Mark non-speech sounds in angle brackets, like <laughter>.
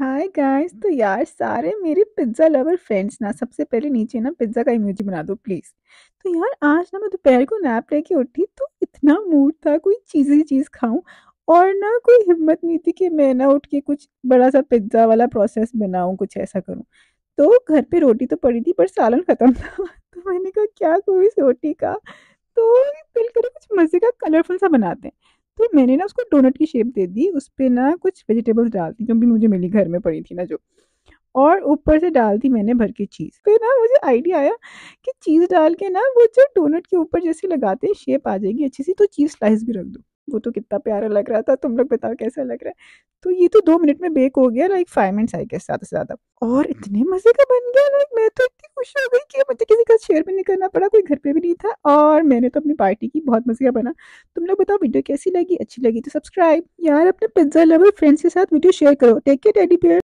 hi guys तो यार सारे मेरे पिज्ज़ा लवर फ्रेंड्स ना सबसे पहले नीचे ना पिज्ज़ा का इमोजी बना दो प्लीज़ तो यार आज ना मैं दोपहर को नैप लेके उठी तो इतना मूड था कोई चीज़ ही चीज़ खाऊं और ना कोई हिम्मत नहीं थी कि मैं ना उठ के कुछ बड़ा सा पिज्ज़ा वाला प्रोसेस बनाऊं कुछ ऐसा करूं तो घर पे रोटी तो पड़ी थी पर सालन ख़त्म था <laughs> तो मैंने कहा क्या करूँ इस रोटी का तो बिल्कुल कुछ मज़े का कलरफुल सा बनाते हैं तो मैंने ना उसको डोनट की शेप दे दी उस पर ना कुछ वेजिटेबल्स डाल दी जो भी मुझे मिली घर में पड़ी थी ना जो और ऊपर से डाल दी मैंने भर के चीज़ फिर ना मुझे आइडिया आया कि चीज़ डाल के ना वो जो डोनट के ऊपर जैसे लगाते हैं शेप आ जाएगी अच्छी सी तो चीज़ स्लाइस भी रख दो वो तो कितना प्यारा लग रहा था तुम लोग बताओ कैसा लग रहा है तो ये तो दो मिनट में बेक हो गया लाइक फाइव मिनट्स आई गए ज़्यादा से ज़्यादा और इतने मज़े का बन गया लाइक मुझे किसी का शेयर भी नहीं करना पड़ा कोई घर पे भी नहीं था और मैंने तो अपनी पार्टी की बहुत मजिया बना तुम लोग बताओ वीडियो कैसी लगी अच्छी लगी तो सब्सक्राइब यार अपने पिज्ज़ा लवर फ्रेंड्स के साथ वीडियो शेयर करो टेक केयर डैडी पेयर